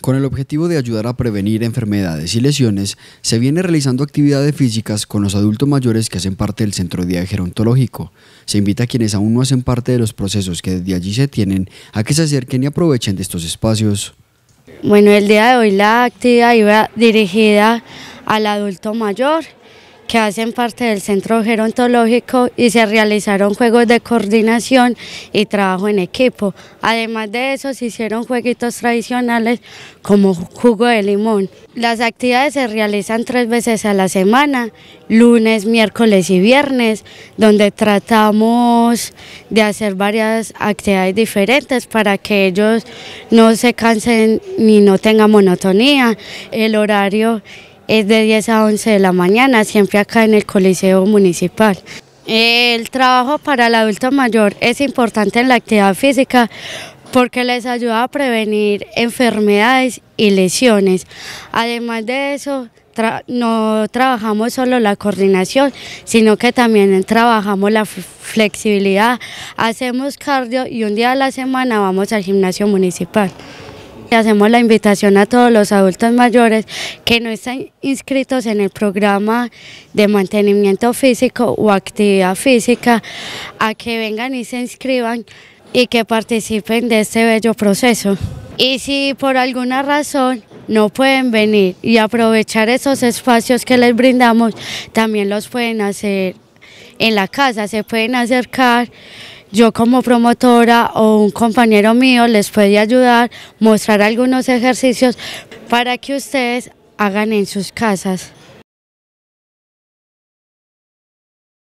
Con el objetivo de ayudar a prevenir enfermedades y lesiones, se viene realizando actividades físicas con los adultos mayores que hacen parte del Centro Día Gerontológico. Se invita a quienes aún no hacen parte de los procesos que desde allí se tienen a que se acerquen y aprovechen de estos espacios. Bueno, el día de hoy la actividad iba dirigida al adulto mayor que hacen parte del Centro Gerontológico y se realizaron juegos de coordinación y trabajo en equipo. Además de eso, se hicieron jueguitos tradicionales como jugo de limón. Las actividades se realizan tres veces a la semana, lunes, miércoles y viernes, donde tratamos de hacer varias actividades diferentes para que ellos no se cansen ni no tengan monotonía. El horario es de 10 a 11 de la mañana, siempre acá en el Coliseo Municipal. El trabajo para el adulto mayor es importante en la actividad física porque les ayuda a prevenir enfermedades y lesiones. Además de eso, no trabajamos solo la coordinación, sino que también trabajamos la flexibilidad, hacemos cardio y un día a la semana vamos al gimnasio municipal. Hacemos la invitación a todos los adultos mayores que no están inscritos en el programa de mantenimiento físico o actividad física a que vengan y se inscriban y que participen de este bello proceso. Y si por alguna razón no pueden venir y aprovechar esos espacios que les brindamos, también los pueden hacer en la casa, se pueden acercar yo como promotora o un compañero mío les puede ayudar, mostrar algunos ejercicios para que ustedes hagan en sus casas.